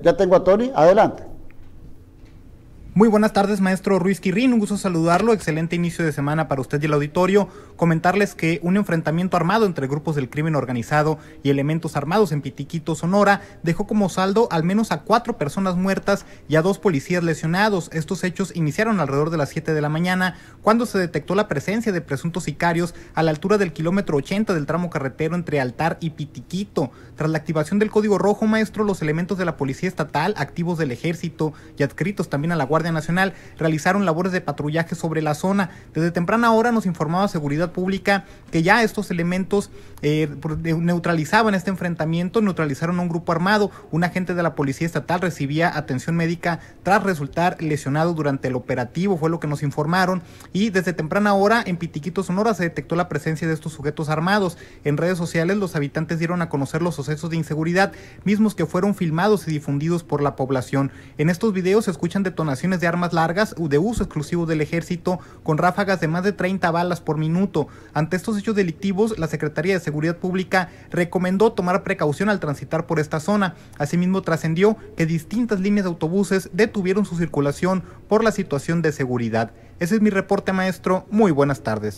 Ya tengo a Tony, adelante. Muy buenas tardes, maestro Ruiz Quirín, Un gusto saludarlo. Excelente inicio de semana para usted y el auditorio comentarles que un enfrentamiento armado entre grupos del crimen organizado y elementos armados en Pitiquito, Sonora, dejó como saldo al menos a cuatro personas muertas y a dos policías lesionados. Estos hechos iniciaron alrededor de las 7 de la mañana, cuando se detectó la presencia de presuntos sicarios a la altura del kilómetro 80 del tramo carretero entre Altar y Pitiquito. Tras la activación del código rojo, maestro, los elementos de la policía estatal, activos del ejército y adscritos también a la Guardia Nacional, realizaron labores de patrullaje sobre la zona. Desde temprana hora nos informaba seguridad pública, que ya estos elementos eh, eh, neutralizaban este enfrentamiento, neutralizaron a un grupo armado, un agente de la policía estatal recibía atención médica tras resultar lesionado durante el operativo, fue lo que nos informaron, y desde temprana hora en Pitiquito, Sonora, se detectó la presencia de estos sujetos armados. En redes sociales los habitantes dieron a conocer los sucesos de inseguridad, mismos que fueron filmados y difundidos por la población. En estos videos se escuchan detonaciones de armas largas de uso exclusivo del ejército, con ráfagas de más de 30 balas por minuto, ante estos hechos delictivos, la Secretaría de Seguridad Pública recomendó tomar precaución al transitar por esta zona. Asimismo, trascendió que distintas líneas de autobuses detuvieron su circulación por la situación de seguridad. Ese es mi reporte, maestro. Muy buenas tardes.